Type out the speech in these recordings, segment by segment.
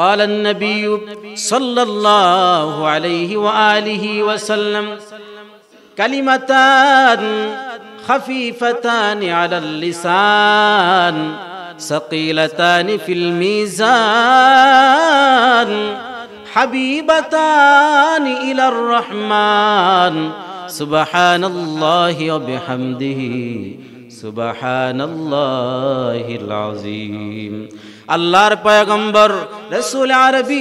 قال النبي صلى الله عليه واله وسلم كلمتان خفيفتان على اللسان ثقيلتان في الميزان حبيبتان الى الرحمن سبحان الله وبحمده سبحان الله العظيم আল্লাহর পয়গম্বর রসুল আরবি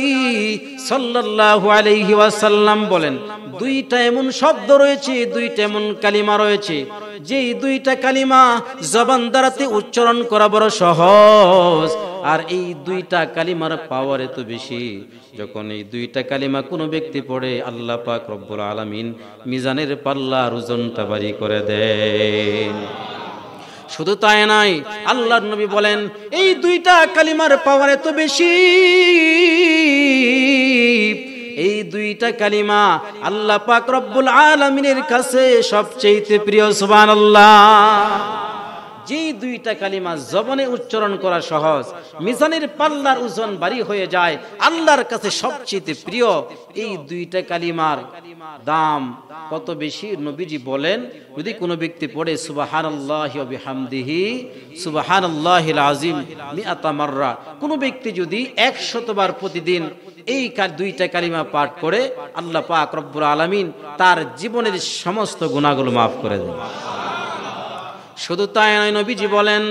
সাল্লাহ আলহি ওয়াসাল্লাম বলেন দুইটা এমন শব্দ রয়েছে দুইটা এমন কালিমা রয়েছে যেই দুইটা কালিমা জবান দ্বারাতে উচ্চারণ করা বড় সহজ আর এই দুইটা কালিমার পাওয়ার এত বেশি যখন এই দুইটা কালিমা কোনো ব্যক্তি পড়ে আল্লাহ পাক রব্বুল আলমিন মিজানের পাল্লা ওজনটা বাড়ি করে দেয় শুধু তাই নয় আল্লাহর নবী বলেন এই দুইটা কালিমার পাওয়ার এত বেশি এই দুইটা কালিমা আল্লাহ পাক রব্বুল আলমিনের কাছে সবচেয়ে প্রিয় সুবহানাল্লাহ যেই দুইটা কালিমা জবনে উচ্চারণ করা সহজ মিজানের পাল্লার ওজন বাড়ি হয়ে যায় আল্লাহর কাছে সবচেয়ে প্রিয় এই দুইটা কালিমার দাম কত বেশি নবীজি বলেন যদি কোনো ব্যক্তি পড়ে সুবাহান আল্লাহামদিহি সুবাহান আল্লাহ আজিম মিয়াতামাররা কোনো ব্যক্তি যদি একশতবার প্রতিদিন এই দুইটা কালিমা পাঠ করে আল্লাহ পাক রব্বুর আলমিন তার জীবনের সমস্ত গুণাগুলো মাফ করে দেয় শুধু তাই নয় নবীজি বলেন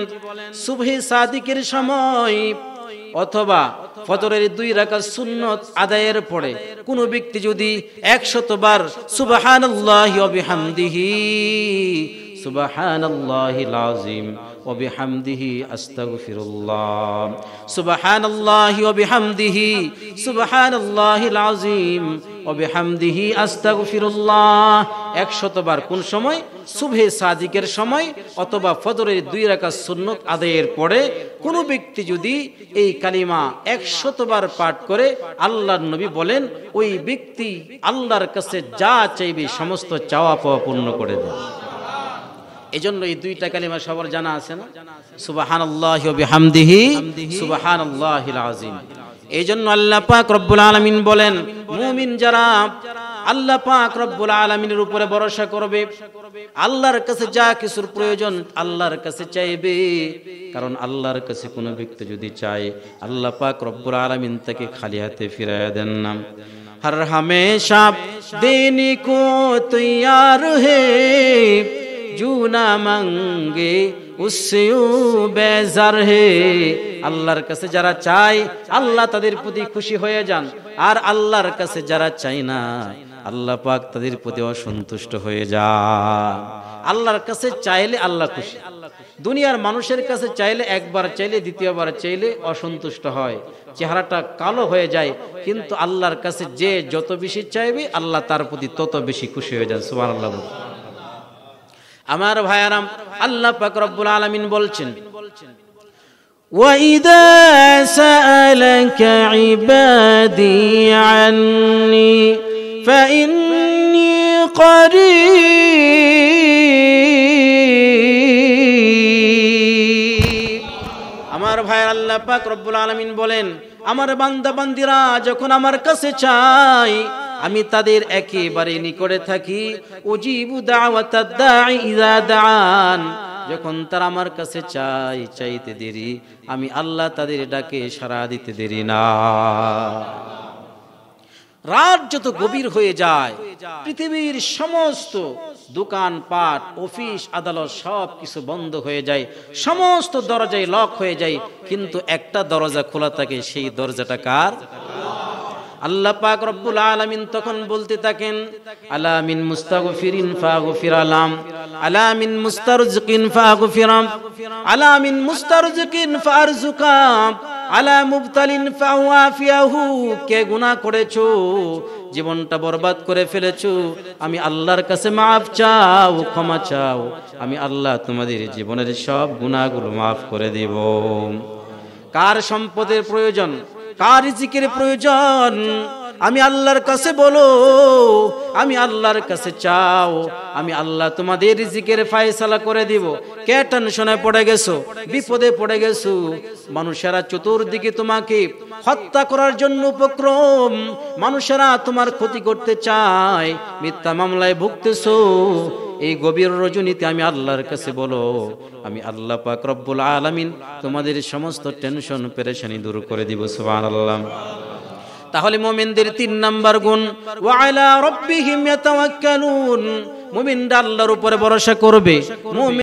সুভি সাদিকের সময় অথবা ফতরের দুই রাকাত সুন্নত আদায়ের পরে কোনো ব্যক্তি যদি একশতবার সুবহানাল্লাহি ওয়া বিহামদিহি সুবাহান আল্লাহিল আজিম ওবিহামদিহি আস্তাগফিরুল্লাহ সুবাহান আল্লাহি ওবিহামদিহি সুবাহান আল্লাহিল আজিম ওবিহামদিহি আস্তাগফিরুল্লাহ একশতবার কোন সময় সুভে সাদিকের সময় অথবা ফজরের দুই রাকাত সুন্নত আদায়ের পরে কোন ব্যক্তি যদি এই কালিমা একশতবার পাঠ করে আল্লাহর নবী বলেন ওই ব্যক্তি আল্লাহর কাছে যা চাইবে সমস্ত চাওয়া পাওয়া পূর্ণ করে দেয় এই জন্য এই দুইটা কালিমা সবার জানা আছে না সুবাহান আল্লাহ বিহামদিহি সুবাহান আল্লাহ আজিম এই জন্য আল্লাহ পাক রব্বুল আলমিন বলেন মুমিন যারা আল্লাহ পাক রব্বুল আলমিনের উপরে ভরসা করবে আল্লাহর কাছে যা কিছুর প্রয়োজন আল্লাহর কাছে চাইবে কারণ আল্লাহর কাছে কোনো ব্যক্তি যদি চায় আল্লাহ পাক রব্বুল আলমিন তাকে খালি হাতে ফিরাইয়া দেন না হর হামেশা দিন কো তৈয়ার হে জু না মাঙ্গে আল্লাহর কাছে যারা চাই আল্লাহ তাদের প্রতি খুশি হয়ে যান আর আল্লাহর কাছে যারা চাই না আল্লাহ পাক তাদের প্রতি অসন্তুষ্ট হয়ে যান আল্লাহর কাছে চাইলে আল্লাহ খুশি দুনিয়ার মানুষের কাছে চাইলে একবার চাইলে দ্বিতীয়বার চাইলে অসন্তুষ্ট হয় চেহারাটা কালো হয়ে যায় কিন্তু আল্লাহর কাছে যে যত বেশি চাইবে আল্লাহ তার প্রতি তত বেশি খুশি হয়ে যান সুমান আল্লাহ আমার ভাইয়ারাম আল্লাহ পাক রব্বুল আলামিন বলছেন وإذا سألك عبادي عني فإني قريب أمر بحي الله پاک رب العالمين بولين أمر بند بندرا جكون أمر کس چاہي আমি তাদের একেবারে নিকটে থাকি উজিবু দাওয়াতাদ যখন তারা আমার কাছে চাই চাইতে দেরি আমি আল্লাহ তাদের ডাকে সারা দিতে দেরি না রাত যত গভীর হয়ে যায় পৃথিবীর সমস্ত দোকান পাট অফিস আদালত সব কিছু বন্ধ হয়ে যায় সমস্ত দরজায় লক হয়ে যায় কিন্তু একটা দরজা খোলা থাকে সেই দরজাটা কার আল্লাহ পাক রব্বুল আলামিন তখন বলতে থাকেন আলামিন মুস্তাগফিরিন ফাগফির আলাম আলামিন মুস্তারজকিন ফাগফিরাম আলামিন মুস্তারজকিন ফারজুকাম আলা মুবতালিন ফাওয়াফিয়াহু কে গুনাহ করেছো জীবনটা বরবাদ করে ফেলেছো আমি আল্লাহর কাছে মাফ চাও ক্ষমা চাও আমি আল্লাহ তোমাদের জীবনের সব গুনাহগুলো মাফ করে দেব কার সম্পদের প্রয়োজন কার রিজিকের প্রয়োজন আমি আল্লাহর কাছে বলো আমি আল্লাহর কাছে চাও আমি আল্লাহ তোমাদের রিজিকের ফায়সালা করে দিব কে টেনশনে পড়ে গেছো বিপদে পড়ে গেছো মানুষেরা চতুর্দিকে তোমাকে হত্যা করার জন্য উপক্রম মানুষেরা তোমার ক্ষতি করতে চায় মিথ্যা মামলায় ভুগতেছো এই গভীর রজনীতে আমি আল্লাহর কাছে বলো আমি আল্লাহ পাক রব্বুল আলমিন তোমাদের সমস্ত টেনশন পেরেশানি দূর করে দিব সুবান আল্লাহ তাহলে মোমিনদের তিন নাম্বার গুণ ওয়ালা রব্বিহিম ইয়াতাওয়াক্কালুন মুমিনরা আল্লাহর উপরে ভরসা করবে মুমিন